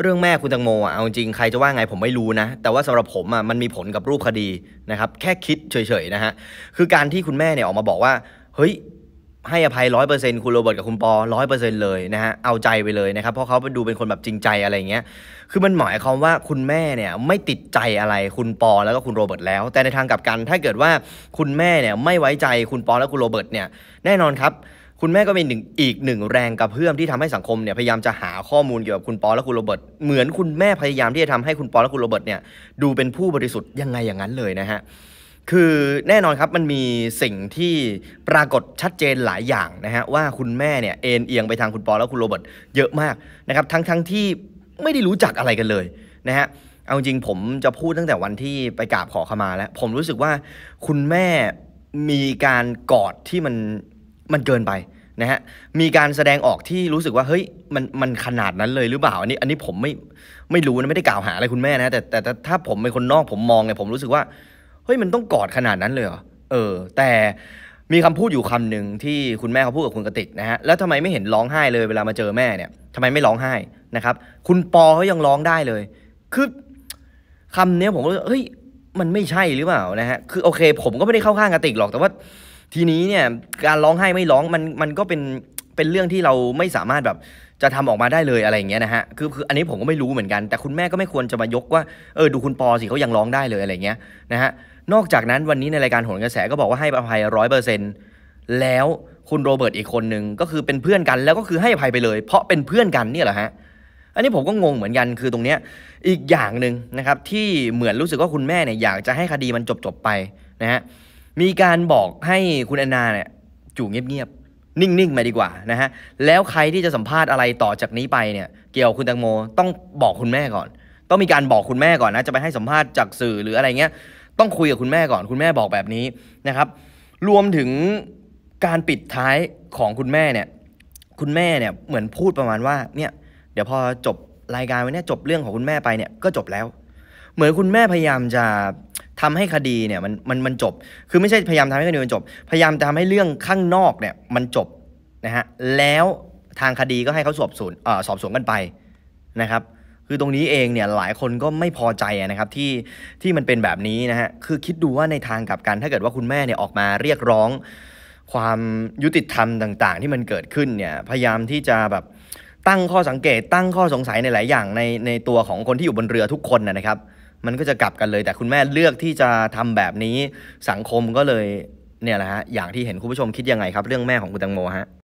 เรื่องแม่คุณตังโมอ่ะ เอาจริงใครจะว่าไงผมไม่รู้นะ แต่ว่าสำหรับผมอ่ะมันมีผลกับรูปคดีนะครับ แค่คิดเฉยๆนะฮะ คือการที่คุณแม่เนี่ยออกมาบอกว่า เฮ้ย ให้อภัยร้อยเปอร์เซ็นต์คุณโรเบิร์ตกับคุณปอร้อยเปอร์เซ็นต์เลยนะฮะ เอาใจไปเลยนะครับ เพราะเขาปดูเป็นคนแบบจริงใจอะไรเงี้ย คือมันหมายความว่าคุณแม่เนี่ยไม่ติดใจอะไรคุณปอแล้วก็คุณโรเบิร์ตแล้ว แต่ในทางกลับกันถ้าเกิดว่าคุณแม่เนี่ยไม่ไว้ใจคุณปอและคุณโรเบิร์ตเนี่ย แน่นอนครับคุณแม่ก็เป็นหนึ่งอีกหนึ่งแรงกระเพื่อมที่ทำให้สังคมเนี่ยพยายามจะหาข้อมูลเกี่ยวกับคุณปอและคุณโรเบิร์ตเหมือนคุณแม่พยายามที่จะทำให้คุณปอและคุณโรเบิร์ตเนี่ยดูเป็นผู้บริสุทธิ์ยังไงอย่างนั้นเลยนะฮะคือแน่นอนครับมันมีสิ่งที่ปรากฏชัดเจนหลายอย่างนะฮะว่าคุณแม่เนี่ยเอ็นเอียงไปทางคุณปอและคุณโรเบิร์ตเยอะมากนะครับทั้งทั้งที่ไม่ได้รู้จักอะไรกันเลยนะฮะเอาจริงผมจะพูดตั้งแต่วันที่ไปกราบขอขมาแล้ว ผมรู้สึกว่าคุณแม่มีการกอดที่มันมันเกินไปนะฮะ มีการแสดงออกที่รู้สึกว่า เฮ้ย มันมันขนาดนั้นเลยหรือเปล่า อันนี้อันนี้ผมไม่ไม่รู้นะไม่ได้กล่าวหาอะไรคุณแม่นะแต่แต่ถ้าผมเป็นคนนอกผมมองเนี่ยผมรู้สึกว่าเฮ้ยมันต้องกอดขนาดนั้นเลยเหรอเออ แต่มีคำพูดอยู่คำนึงที่คุณแม่เขาพูดกับคุณกติกนะฮะแล้วทำไมไม่เห็นร้องไห้เลยเวลามาเจอแม่เนี่ยทำไมไม่ร้องไห้นะครับ คุณปอเขายังร้องได้เลย คือคำนี้ผมก็เฮ้ย มันไม่ใช่หรือเปล่านะฮะคือโอเค ผมก็ไม่ได้เข้าข้างกติกหรอก แต่ว่าทีนี้เนี่ยการร้องไห้ไม่ร้องมันมันก็เป็นเป็นเรื่องที่เราไม่สามารถแบบจะทำออกมาได้เลยอะไรอย่างเงี้ยนะฮะคือคืออันนี้ผมก็ไม่รู้เหมือนกัน แต่คุณแม่ก็ไม่ควรจะมายกว่าเออดูคุณปอสิเขายังร้องได้เลยอะไรเงี้ยนะฮะนอกจากนั้นวันนี้ในรายการโหนกระแสก็บอกว่าให้อภัยร้อยเปอร์เซ็นต์แล้วคุณโรเบิร์ตอีกคนหนึ่งก็คือเป็นเพื่อนกัน แล้วก็คือให้อภัยไปเลย เพราะเป็นเพื่อนกันเนี่ยเหรอฮะอันนี้ผมก็งงเหมือนกันคือตรงเนี้ยอีกอย่างหนึ่งนะครับ ที่เหมือนรู้สึกว่าคุณแม่เนี่ยอยากจะให้คดีมันจบจบไปนะฮะมีการบอกให้คุณแอนนาเนี่ยจู่เงียบๆนิ่งๆมาดีกว่านะฮะแล้วใครที่จะสัมภาษณ์อะไรต่อจากนี้ไปเนี่ย เกี่ยวคุณตังโม ต้องบอกคุณแม่ก่อน ต้องมีการบอกคุณแม่ก่อนนะจะไปให้สัมภาษณ์จากสื่อหรืออะไรเงี้ยต้องคุยกับคุณแม่ก่อน คุณแม่บอกแบบนี้นะครับ รวมถึงการปิดท้ายของคุณแม่เนี่ย คุณแม่เนี่ยเหมือนพูดประมาณว่าเนี่ย เดี๋ยวพอจบรายการวันนี้จบเรื่องของคุณแม่ไปเนี่ยก็จบแล้ว เหมือนคุณแม่พยายามจะทำให้คดีเนี่ยมันมันมันจบ คือไม่ใช่พยายามทำให้คดีมันจบ พยายามจะทำให้เรื่องข้างนอกเนี่ยมันจบนะฮะ แล้วทางคดีก็ให้เขาสอบสวนเออ่สอบสวนกันไปนะครับ คือตรงนี้เองเนี่ยหลายคนก็ไม่พอใจนะครับที่ที่มันเป็นแบบนี้นะฮะ คือคิดดูว่าในทางกลับกันถ้าเกิดว่าคุณแม่เนี่ยออกมาเรียกร้อง ความยุติธรรมต่าง ๆ ที่มันเกิดขึ้นเนี่ย พยายามที่จะแบบตั้งข้อสังเกตตั้งข้อสงสัยในหลายอย่าง ในในตัวของคนที่อยู่บนเรือทุกคนนะครับมันก็จะกลับกันเลย แต่คุณแม่เลือกที่จะทำแบบนี้สังคมก็เลยเนี่ยแหละฮะอย่างที่เห็นคุณผู้ชมคิดยังไงครับเรื่องแม่ของคุณตังโมฮะ